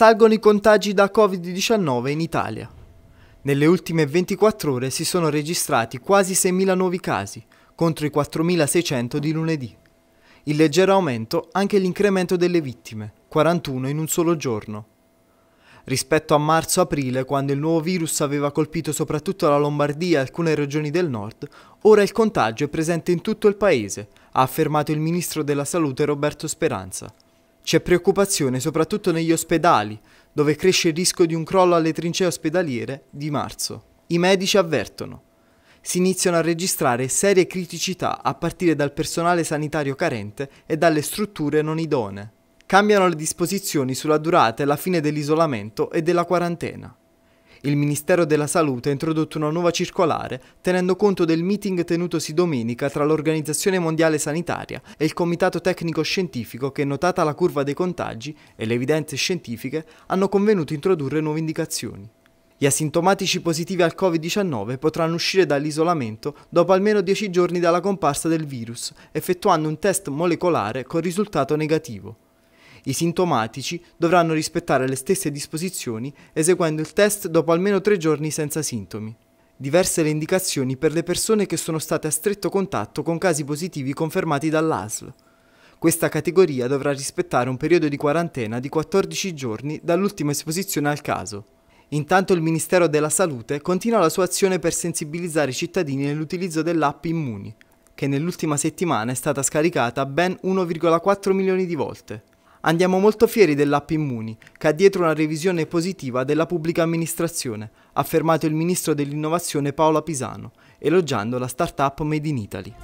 Salgono i contagi da Covid-19 in Italia. Nelle ultime 24 ore si sono registrati quasi 6.000 nuovi casi, contro i 4.600 di lunedì. Il leggero aumento anche l'incremento delle vittime, 41 in un solo giorno. Rispetto a marzo-aprile, quando il nuovo virus aveva colpito soprattutto la Lombardia e alcune regioni del nord, ora il contagio è presente in tutto il paese, ha affermato il ministro della Salute Roberto Speranza. C'è preoccupazione soprattutto negli ospedali, dove cresce il rischio di un crollo alle trincee ospedaliere di marzo. I medici avvertono. Si iniziano a registrare serie criticità a partire dal personale sanitario carente e dalle strutture non idonee. Cambiano le disposizioni sulla durata e la fine dell'isolamento e della quarantena. Il Ministero della Salute ha introdotto una nuova circolare tenendo conto del meeting tenutosi domenica tra l'Organizzazione Mondiale Sanitaria e il Comitato Tecnico Scientifico che, notata la curva dei contagi e le evidenze scientifiche, hanno convenuto introdurre nuove indicazioni. Gli asintomatici positivi al Covid-19 potranno uscire dall'isolamento dopo almeno 10 giorni dalla comparsa del virus, effettuando un test molecolare con risultato negativo. I sintomatici dovranno rispettare le stesse disposizioni eseguendo il test dopo almeno tre giorni senza sintomi. Diverse le indicazioni per le persone che sono state a stretto contatto con casi positivi confermati dall'ASL. Questa categoria dovrà rispettare un periodo di quarantena di 14 giorni dall'ultima esposizione al caso. Intanto il Ministero della Salute continua la sua azione per sensibilizzare i cittadini nell'utilizzo dell'app Immuni, che nell'ultima settimana è stata scaricata ben 1,4 milioni di volte. Andiamo molto fieri dell'app Immuni, che ha dietro una revisione positiva della pubblica amministrazione, ha affermato il ministro dell'innovazione Paola Pisano, elogiando la start-up Made in Italy.